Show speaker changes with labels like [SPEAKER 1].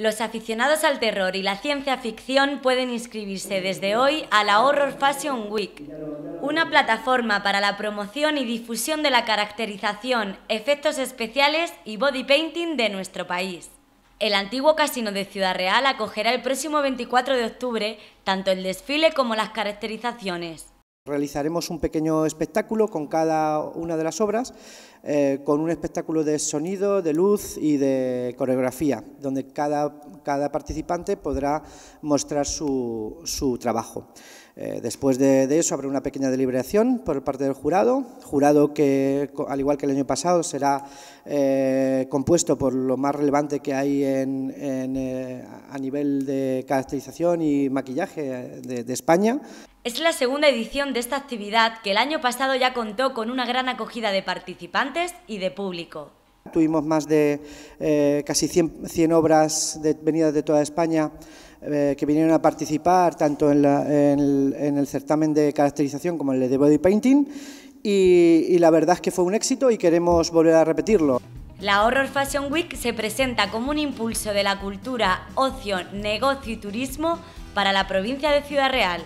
[SPEAKER 1] Los aficionados al terror y la ciencia ficción pueden inscribirse desde hoy a la Horror Fashion Week, una plataforma para la promoción y difusión de la caracterización, efectos especiales y body painting de nuestro país. El antiguo casino de Ciudad Real acogerá el próximo 24 de octubre tanto el desfile como las caracterizaciones.
[SPEAKER 2] Realizaremos un pequeño espectáculo con cada una de las obras, eh, con un espectáculo de sonido, de luz y de coreografía, donde cada, participante podrá mostrar su, su trabajo. Eh, después de, eso habrá una pequeña deliberación por parte del jurado, jurado que, al igual que el año pasado, será eh, compuesto por lo más relevante que hay eh, a nivel de caracterización y maquillaje de España.
[SPEAKER 1] Es la segunda edición de esta actividad que el año pasado ya contó con una gran acogida de participantes y de público
[SPEAKER 2] tuvimos más de eh, casi 100, obras de, venidas de toda España eh, que vinieron a participar tanto en, el, certamen de caracterización como en el de body painting y la verdad es que fue un éxito y queremos volver a repetirlo.
[SPEAKER 1] La Horror Fashion Week se presenta como un impulso de la cultura, ocio, negocio y turismo para la provincia de Ciudad Real.